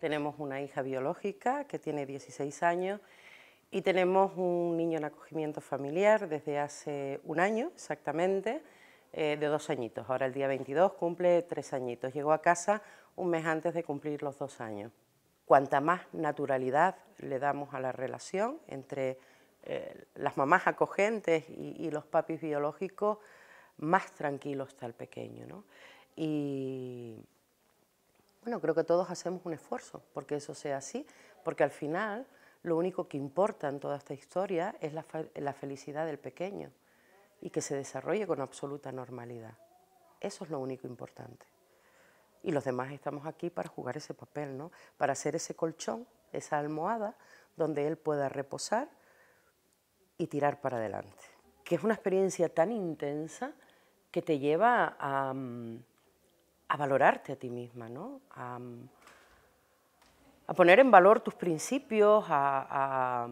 Tenemos una hija biológica que tiene 16 años y tenemos un niño en acogimiento familiar desde hace un año exactamente, eh, de dos añitos. Ahora el día 22 cumple tres añitos. Llegó a casa un mes antes de cumplir los dos años. Cuanta más naturalidad le damos a la relación entre eh, las mamás acogentes y, y, los papis biológicos, más tranquilo está el pequeño. ¿no? Y bueno, creo que todos hacemos un esfuerzo porque eso sea así, porque al final lo único que importa en toda esta historia es la, felicidad del pequeño y que se desarrolle con absoluta normalidad. Eso es lo único importante. Y los demás estamos aquí para jugar ese papel, ¿no? Para hacer ese colchón, esa almohada, donde él pueda reposar y tirar para adelante. Que es una experiencia tan intensa que te lleva a... Mm, valorarte a ti misma, ¿no? a, poner en valor tus principios, a,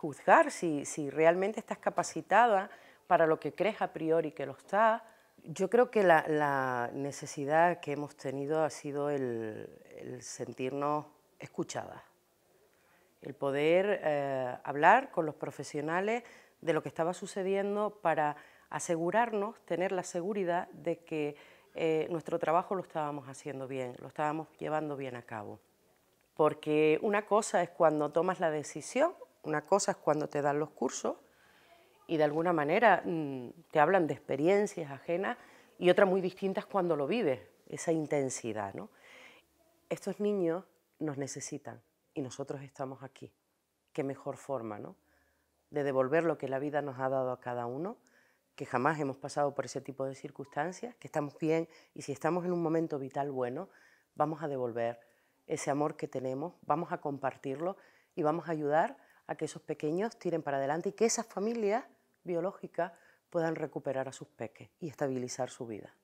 juzgar si, realmente estás capacitada para lo que crees a priori que lo está. Yo creo que la, necesidad que hemos tenido ha sido el, sentirnos escuchadas, el poder eh, hablar con los profesionales de lo que estaba sucediendo para asegurarnos, tener la seguridad de que eh, nuestro trabajo lo estábamos haciendo bien, lo estábamos llevando bien a cabo. Porque una cosa es cuando tomas la decisión, una cosa es cuando te dan los cursos y de alguna manera mm, te hablan de experiencias ajenas y otra muy distinta es cuando lo vives, esa intensidad. Estos niños nos necesitan y nosotros estamos aquí. Qué mejor forma de devolver lo que la vida nos ha dado a cada uno que jamás hemos pasado por ese tipo de circunstancias, que estamos bien y si estamos en un momento vital bueno, vamos a devolver ese amor que tenemos, vamos a compartirlo y vamos a ayudar a que esos pequeños tiren para adelante y que esas familias biológicas puedan recuperar a sus peques y estabilizar su vida.